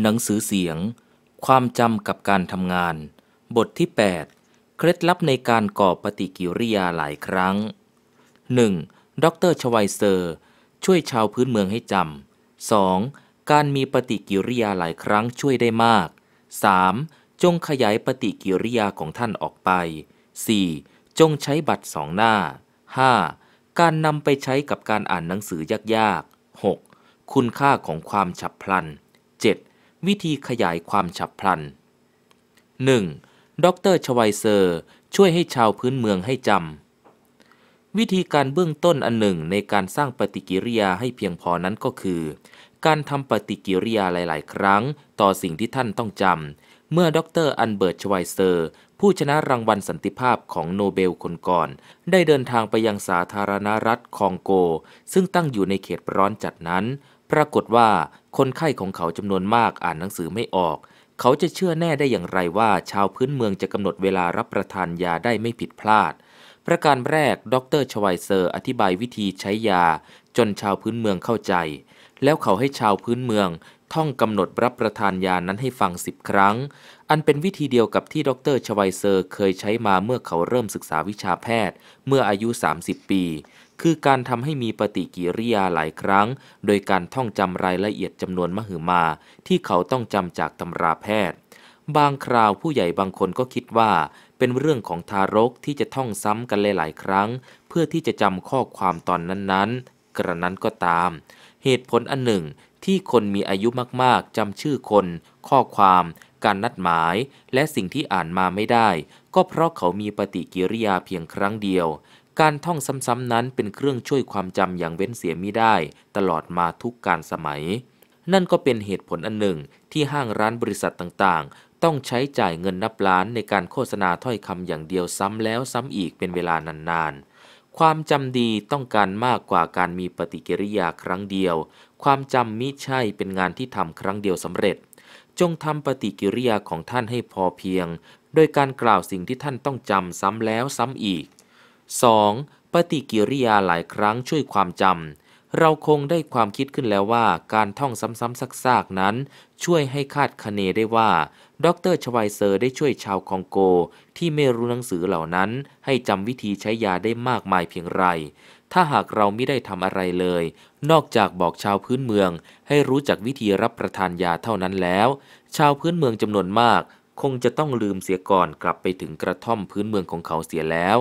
หนังสือเสียง ความจำกับการทำงาน บทที่ 8 เคล็ดลับในการก่อปฏิกิริยาหลายครั้ง 1. ดรชวัยเซอร์ ช่วยชาวพื้นเมืองให้จำ 2. การมีปฏิกิริยาหลายครั้งช่วยได้มาก 3. จงขยายปฏิกิริยาของท่านออกไป 4. จงใช้บัตรสองหน้า 5. การนำไปใช้กับการอ่านหนังสือยากๆ 6. คุณค่าของความฉับพลัน 7. วิธีขยายความฉับพลัน 1. ดรชวัยเซอร์ ช่วยให้ชาวพื้นเมืองให้จำ วิธีการเบื้องต้นอันหนึ่งในการสร้างปฏิกิริยาให้เพียงพอนั้นก็คือ การทำปฏิกิริยาหลาย ๆ ครั้งต่อสิ่งที่ท่านต้องจำ เมื่อดรอันเบิร์ตชวัยเซอร์ ผู้ชนะรางวัลสันติภาพของโนเบลคนก่อน ได้เดินทางไปยังสาธารณรัฐคองโก ซึ่งตั้งอยู่ในเขตร้อนจัดนั้น ปรากฏว่าคนไข้ของเขาจำนวนมากอ่านหนังสือไม่ออก เขาจะเชื่อแน่ได้อย่างไรว่าชาวพื้นเมืองจะกำหนดเวลารับประทานยาได้ไม่ผิดพลาด ประการแรก ดรชไวเซอร์อธิบายวิธีใช้ยาจนชาวพื้นเมืองเข้าใจ แล้วเขาให้ชาวพื้นเมืองท่องกำหนดรับประทานยานั้นให้ฟังสิบครั้ง อันเป็นวิธีเดียวกับที่ดรชไวเซอร์เคยใช้มาเมื่อเขาเริ่มศึกษาวิชาแพทย์ เมื่ออายุ 30 ปีคือการทำให้มีปฏิกิริยาหลายครั้งโดยการท่องจำรายละเอียดจำนวนมหึมา ที่เขาต้องจำจากตำราแพทย์ บางคราวผู้ใหญ่บางคนก็คิดว่าเป็นเรื่องของทารกที่จะท่องซ้ำกันหลายๆครั้ง เพื่อที่จะจำข้อความตอนนั้นๆ กระนั้นก็ตาม เหตุผลอันหนึ่ง ที่คนมีอายุมากๆจำชื่อคน ข้อความ การนัดหมาย และสิ่งที่อ่านมาไม่ได้ ก็เพราะเขามีปฏิกิริยาเพียงครั้งเดียวการท่องซ้ำๆนั้นเป็นเครื่องช่วยความจำอย่างเว้นเสียมิได้ ตลอดมาทุกการสมัย นั่นก็เป็นเหตุผลอันหนึ่ง ที่ห้างร้านบริษัทต่างๆ ต้องใช้จ่ายเงินนับล้านในการโฆษณาถ้อยคำอย่างเดียวซ้ำแล้วซ้ำอีกเป็นเวลานานๆ ความจำดีต้องการมากกว่าการมีปฏิกิริยาครั้งเดียว ความจำมิใช่เป็นงานที่ทำครั้งเดียวสำเร็จ จงทำปฏิกิริยาของท่านให้พอเพียง โดยการกล่าวสิ่งที่ท่านต้องจำซ้ำแล้วซ้ำอีก 2. ปฏิกิริยาหลายครั้งช่วยความจำ เราคงได้ความคิดขึ้นแล้วว่า การท่องซ้ำๆซากๆนั้น ช่วยให้คาดคะเนได้ว่า ดรชไวเซอร์ได้ช่วยชาวคองโกที่ไม่รู้หนังสือเหล่านั้น ให้จำวิธีใช้ยาได้มากมายเพียงไร ถ้าหากเราไม่ได้ทำอะไรเลย นอกจากบอกชาวพื้นเมือง ให้รู้จักวิธีรับประทานยาเท่านั้นแล้ว ชาวพื้นเมืองจำนวนมาก คงจะต้องลืมเสียก่อนกลับไปถึงกระท่อมพื้นเมืองของเขาเสียแล้ว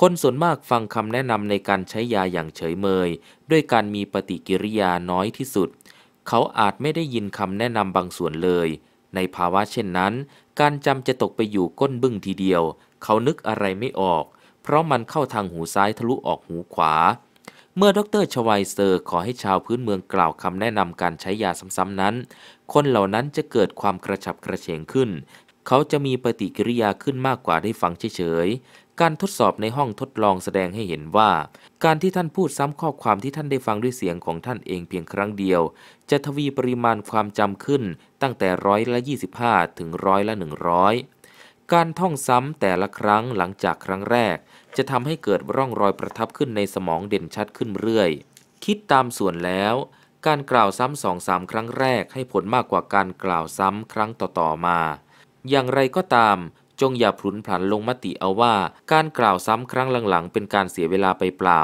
คนส่วนมากฟังคำแนะนำในการใช้ยาอย่างเฉยเมย ด้วยการมีปฏิกิริยาน้อยที่สุด เขาอาจไม่ได้ยินคำแนะนำบางส่วนเลย ในภาวะเช่นนั้น การจำจะตกไปอยู่ก้นบึ้งทีเดียว เขานึกอะไรไม่ออก เพราะมันเข้าทางหูซ้ายทะลุออกหูขวา เมื่อดรชวัยเซอร์ขอให้ชาวพื้นเมืองกล่าวคำแนะนำการใช้ยาซ้ำๆนั้น คนเหล่านั้นจะเกิดความกระฉับกระเฉงขึ้น เขาจะมีปฏิกิริยาขึ้นมากกว่าได้ฟังเฉยการทดสอบในห้องทดลองแสดงให้เห็นว่า การที่ท่านพูดซ้ำข้อความที่ท่านได้ฟังด้วยเสียงของท่านเองเพียงครั้งเดียว จะทวีปริมาณความจำขึ้นตั้งแต่ร้อยละ25ถึงร้อยละ100 การท่องซ้ำแต่ละครั้งหลังจากครั้งแรก จะทำให้เกิดร่องรอยประทับขึ้นในสมองเด่นชัดขึ้นเรื่อย คิดตามส่วนแล้ว การกล่าวซ้ำสองสามครั้งแรกให้ผลมากกว่าการกล่าวซ้ำครั้งต่อๆมา อย่างไรก็ตามจงอย่าพลุนพลันลงมติเอาว่าการกล่าวซ้ำครั้งหลังๆเป็นการเสียเวลาไปเปล่า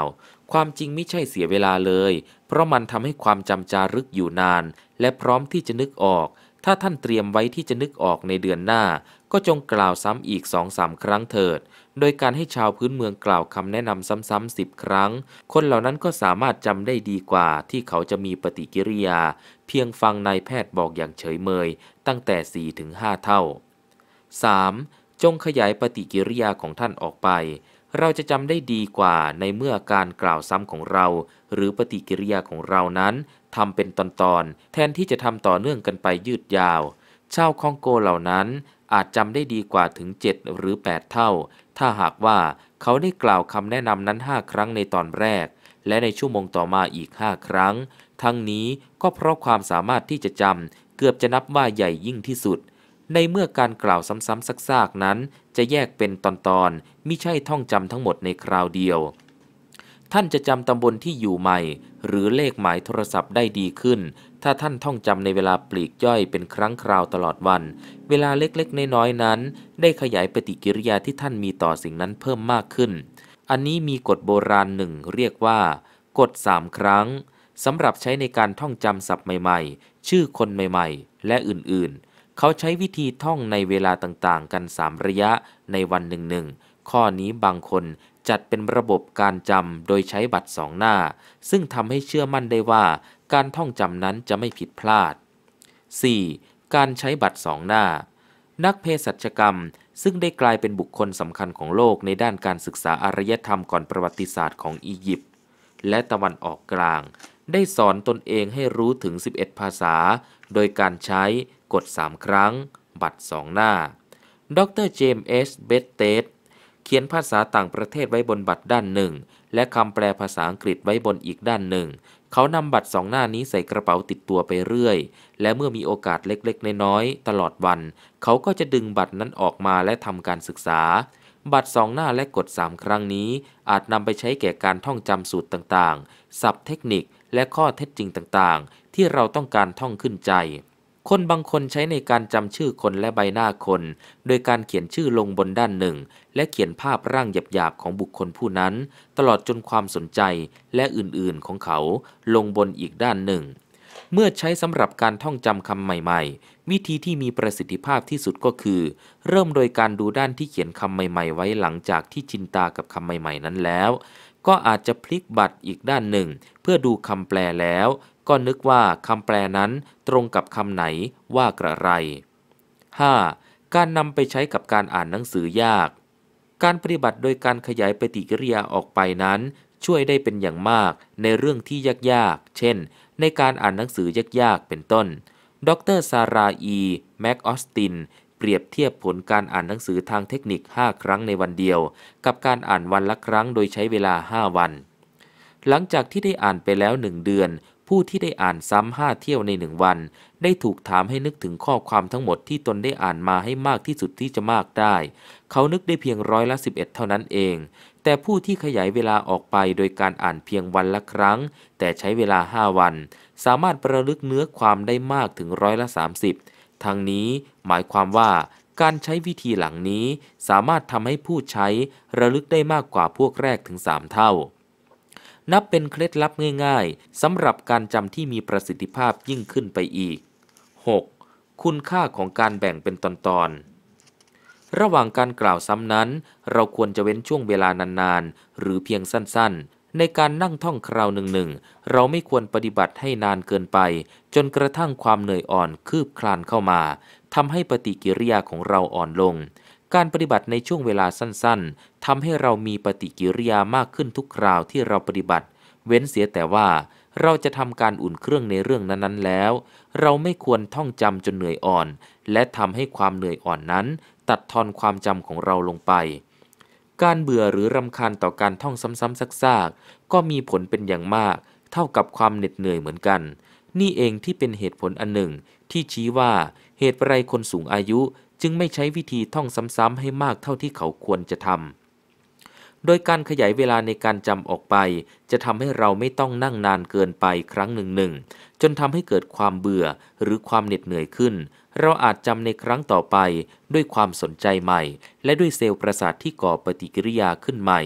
ความจริงไม่ใช่เสียเวลาเลย เพราะมันทำให้ความจำจารึกอยู่นาน และพร้อมที่จะนึกออก ถ้าท่านเตรียมไว้ที่จะนึกออกในเดือนหน้า ก็จงกล่าวซ้ำอีกสองสามครั้งเถิด โดยการให้ชาวพื้นเมืองกล่าวคำแนะนำซ้ำๆสิบครั้ง คนเหล่านั้นก็สามารถจำได้ดีกว่าที่เขาจะมีปฏิกิริยา เพียงฟังนายแพทย์บอกอย่างเฉยเมย ตั้งแต่สี่ถึงห้าเท่า 3. จงขยายปฏิกิริยาของท่านออกไป เราจะจำได้ดีกว่าในเมื่อการกล่าวซ้ำของเรา หรือปฏิกิริยาของเรานั้นทำเป็นตอน ๆ แทนที่จะทำต่อเนื่องกันไปยืดยาวชาวคองโกเหล่านั้น อาจจำได้ดีกว่าถึง 7 หรือ 8 เท่า ถ้าหากว่าเขาได้กล่าวคำแนะนำนั้น 5 ครั้งในตอนแรก และในชั่วโมงต่อมาอีก5 ครั้ง ทั้งนี้ก็เพราะความสามารถที่จะจำเกือบจะนับว่าใหญ่ยิ่งที่สุดในเมื่อการกล่าวซ้ำๆซักๆนั้น จะแยกเป็นตอนๆมิใช่ท่องจำทั้งหมดในคราวเดียว ท่านจะจำตำบลที่อยู่ใหม่ หรือเลขหมายโทรศัพท์ได้ดีขึ้น ถ้าท่านท่องจำในเวลาปลีกย่อยเป็นครั้งคราวตลอดวัน เวลาเล็กๆ น้อยๆ นั้น ได้ขยายปฏิกิริยาที่ท่านมีต่อสิ่งนั้นเพิ่มมากขึ้น อันนี้มีกฎโบราณหนึ่งเรียกว่า กฎสามครั้ง สำหรับใช้ในการท่องจำศัพท์ใหม่ๆ ชื่อคนใหม่ๆ และอื่นๆเขาใช้วิธีท่องในเวลาต่างๆ กันสามระยะในวันหนึ่งหนึ่งข้อนี้บางคนจัดเป็นระบบการจำโดยใช้บัตรสองหน้า ซึ่งทำให้เชื่อมั่นได้ว่า การท่องจำนั้นจะไม่ผิดพลาด 4. การใช้บัตรสองหน้า นักเภสัชกรรมซึ่งได้กลายเป็นบุคคลสำคัญของโลกในด้านการศึกษาอารยธรรมก่อนประวัติศาสตร์ของอียิปต์และตะวันออกกลาง ได้สอนตนเองให้รู้ถึง 11 ภาษา โดยการใช้กด 3 ครั้ง บัตร 2 หน้า ดรเจมส์เอสเบตเตสเขียนภาษาต่างประเทศไว้บนบัตรด้านหนึ่ง และคำแปลภาษาอังกฤษไว้บนอีกด้านหนึ่ง เขานำบัตรสองหน้านี้ใส่กระเป๋าติดตัวไปเรื่อย และเมื่อมีโอกาสเล็กๆ น้อยๆ ตลอดวัน เขาก็จะดึงบัตรนั้นออกมาและทำการศึกษา บัตรสองหน้าและกด 3 ครั้งนี้ อาจนำไปใช้แก่การท่องจำสูตรต่างๆศัพท์เทคนิคและข้อเท็จจริงต่างๆ ที่เราต้องการท่องขึ้นใจคนบางคนใช้ในการจำชื่อคนและใบหน้าคน โดยการเขียนชื่อลงบนด้านหนึ่ง และเขียนภาพร่างหยาบๆของบุคคลผู้นั้น ตลอดจนความสนใจและอื่นๆของเขาลงบนอีกด้านหนึ่ง เมื่อใช้สำหรับการท่องจำคำใหม่ๆ วิธีที่มีประสิทธิภาพที่สุดก็คือ เริ่มโดยการดูด้านที่เขียนคำใหม่ๆไว้หลังจากที่จินตากับคำใหม่ๆ นั้นแล้วก็อาจจะพลิกบัตรอีกด้านหนึ่ง เพื่อดูคำแปลแล้วก็นึกว่าคำแปลนั้นตรงกับคำไหนว่ากระไร 5. การนำไปใช้กับการอ่านหนังสือยาก การปฏิบัติโดยการขยายปฏิกิริยาออกไปนั้น ช่วยได้เป็นอย่างมากในเรื่องที่ยากๆ เช่นในการอ่านหนังสือยากๆ เป็นต้น ดรซาราอีแม็กออสตินเปรียบเทียบผลการอ่านหนังสือทางเทคนิค 5 ครั้งในวันเดียว กับการอ่านวันละครั้งโดยใช้เวลา 5 วัน หลังจากที่ได้อ่านไปแล้ว 1 เดือน ผู้ที่ได้อ่านซ้ำห้าเที่ยวใน1วันได้ถูกถามให้นึกถึงข้อความทั้งหมดที่ตนได้อ่านมาให้มากที่สุดที่จะมากได้ เขานึกได้เพียงร้อยละ11 เท่านั้นเอง แต่ผู้ที่ขยายเวลาออกไปโดยการอ่านเพียงวันละครั้ง แต่ใช้เวลา 5 วัน สามารถประลึกเนื้อความได้มากถึงร้อยละ30ทางนี้หมายความว่าการใช้วิธีหลังนี้สามารถทำให้ผู้ใช้ระลึกได้มากกว่าพวกแรกถึง 3 เท่า นับเป็นเคล็ดลับง่ายๆสำหรับการจำที่มีประสิทธิภาพยิ่งขึ้นไปอีก 6. คุณค่าของการแบ่งเป็นตอนๆ ระหว่างการกล่าวซ้ำนั้น เราควรจะเว้นช่วงเวลานานๆ หรือเพียงสั้นๆในการนั่งท่องคราวหนึ่งหนึ่งเราไม่ควรปฏิบัติให้นานเกินไป จนกระทั่งความเหนื่อยอ่อนคืบคลานเข้ามาทำให้ปฏิกิริยาของเราอ่อนลง การปฏิบัติในช่วงเวลาสั้นๆทำให้เรามีปฏิกิริยามากขึ้นทุกคราวที่เราปฏิบัติ เว้นเสียแต่ว่าเราจะทำการอุ่นเครื่องในเรื่องนั้นๆแล้ว เราไม่ควรท่องจำจนเหนื่อยอ่อน และทำให้ความเหนื่อยอ่อนนั้นตัดทอนความจำของเราลงไปการเบื่อหรือรำคาญต่อการท่องซ้ำๆซากๆ ก็มีผลเป็นอย่างมากเท่ากับความเหน็ดเหนื่อยเหมือนกัน นี่เองที่เป็นเหตุผลอันหนึ่งที่ชี้ว่า เหตุไรคนสูงอายุจึงไม่ใช้วิธีท่องซ้ำๆ ให้มากเท่าที่เขาควรจะทำโดยการขยายเวลาในการจำออกไป จะทำให้เราไม่ต้องนั่งนานเกินไปครั้งหนึ่งหนึ่งจนทำให้เกิดความเบื่อหรือความเหน็ดเหนื่อยขึ้น เราอาจจำในครั้งต่อไป ด้วยความสนใจใหม่ และด้วยเซลล์ประสาทที่ก่อปฏิกิริยาขึ้นใหม่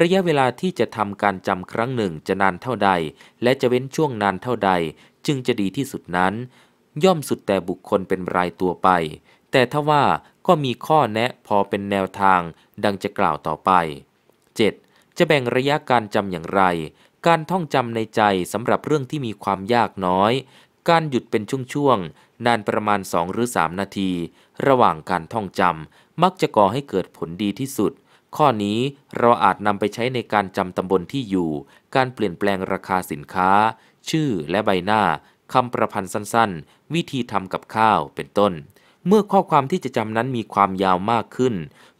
ระยะเวลาที่จะทำการจำครั้งหนึ่งจะนานเท่าใด และจะเว้นช่วงนานเท่าใด จึงจะดีที่สุดนั้น ย่อมสุดแต่บุคคลเป็นรายตัวไป แต่ถ้าว่าก็มีข้อแนะพอเป็นแนวทางดังจะกล่าวต่อไป 7. จะแบ่งระยะการจำอย่างไร การท่องจำในใจสำหรับเรื่องที่มีความยากน้อย การหยุดเป็นช่วง ๆ นานประมาณ 2 หรือ 3 นาที ระหว่างการท่องจำมักจะก่อให้เกิดผลดีที่สุด ข้อนี้เราอาจนำไปใช้ในการจำตำบลที่อยู่ การเปลี่ยนแปลงราคาสินค้า ชื่อและใบหน้า คำประพันธ์สั้นๆ วิธีทำกับข้าว เป็นต้น เมื่อข้อความที่จะจำนั้นมีความยาวมากขึ้น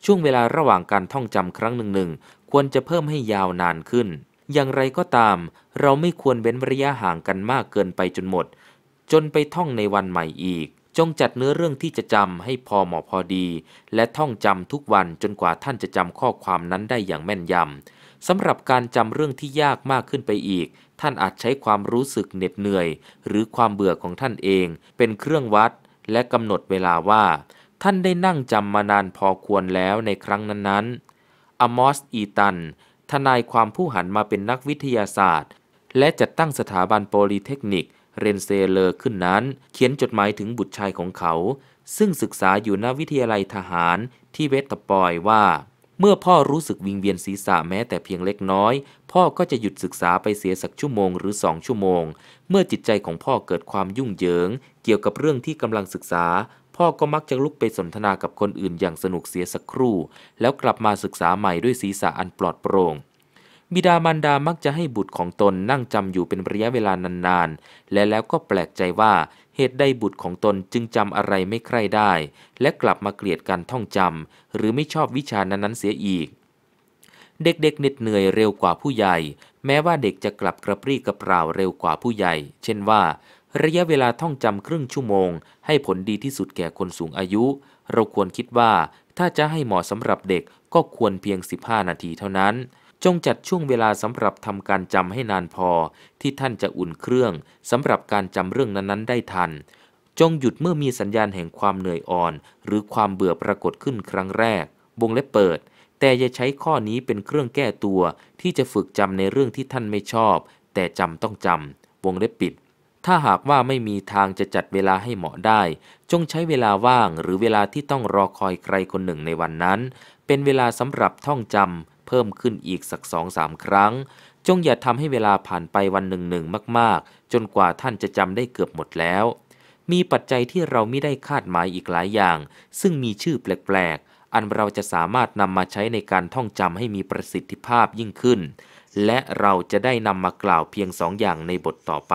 ช่วงเวลาระหว่างการท่องจำครั้งหนึ่งควรจะเพิ่มให้ยาวนานขึ้น อย่างไรก็ตาม เราไม่ควรเว้นระยะห่างกันมากเกินไปจนหมด จนไปท่องในวันใหม่อีก จงจัดเนื้อเรื่องที่จะจำให้พอเหมาะพอดี และท่องจำทุกวันจนกว่าท่านจะจำข้อความนั้นได้อย่างแม่นยำ สำหรับการจำเรื่องที่ยากมากขึ้นไปอีก ท่านอาจใช้ความรู้สึกเหน็ดเหนื่อย หรือความเบื่อของท่านเอง เป็นเครื่องวัด และกำหนดเวลาว่า ท่านได้นั่งจำมานานพอควรแล้วในครั้งนั้นอมอสอีตัน ทนายความผู้หันมาเป็นนักวิทยาศาสตร์ และจัดตั้งสถาบันโปลีเทคนิค เรนเซเลอร์ขึ้นนั้น เขียนจดหมายถึงบุตรชายของเขา ซึ่งศึกษาอยู่ณวิทยาลัยทหารที่เวสต์ปอยว่า เมื่อพ่อรู้สึกวิงเวียนศีรษะแม้แต่เพียงเล็กน้อย พ่อก็จะหยุดศึกษาไปเสียสักชั่วโมงหรือสองชั่วโมงเมื่อจิตใจของพ่อเกิดความยุ่งเหยิง เกี่ยวกับเรื่องที่กำลังศึกษาพ่อก็มักจะลุกไปสนทนากับคนอื่นอย่างสนุกเสียสักครู่ แล้วกลับมาศึกษาใหม่ด้วยศีรษะอันปลอดโปร่งบิดามารดามักจะให้บุตรของตนนั่งจำอยู่เป็นระยะเวลานานๆ และแล้วก็แปลกใจว่า เหตุใดบุตรของตนจึงจำอะไรไม่ใคร่ได้ และกลับมาเกลียดการท่องจำหรือไม่ชอบวิชานั้นๆเสียอีก เด็กๆเหน็ดเหนื่อยเร็วกว่าผู้ใหญ่ แม้ว่าเด็กจะกลับกระปรี้กระเปร่าเร็วกว่าผู้ใหญ่ เช่นว่าระยะเวลาท่องจำครึ่งชั่วโมง ให้ผลดีที่สุดแก่คนสูงอายุ เราควรคิดว่า ถ้าจะให้เหมาะสำหรับเด็กก็ควรเพียง 15 นาทีเท่านั้น จงจัดช่วงเวลาสำหรับทำการจำให้นานพอ ที่ท่านจะอุ่นเครื่องสำหรับการจำเรื่องนั้นๆ ได้ทัน จงหยุดเมื่อมีสัญญาณแห่งความเหนื่อยอ่อน หรือความเบื่อปรากฏขึ้นครั้งแรก วงเล็บเปิด แต่อย่าใช้ข้อนี้เป็นเครื่องแก้ตัว ที่จะฝึกจำในเรื่องที่ท่านไม่ชอบ แต่จำต้องจำวงเล็บปิดถ้าหากว่าไม่มีทางจะจัดเวลาให้เหมาะได้ จงใช้เวลาว่างหรือเวลาที่ต้องรอคอยใครคนหนึ่งในวันนั้น เป็นเวลาสำหรับท่องจำเพิ่มขึ้นอีกสักสองสามครั้ง จงอย่าทำให้เวลาผ่านไปวันหนึ่งหนึ่งมากๆ จนกว่าท่านจะจำได้เกือบหมดแล้ว มีปัจจัยที่เราไม่ได้คาดหมายอีกหลายอย่าง ซึ่งมีชื่อแปลกๆ อันเราจะสามารถนำมาใช้ในการท่องจำให้มีประสิทธิภาพยิ่งขึ้น และเราจะได้นำมากล่าวเพียงสองอย่างในบทต่อไป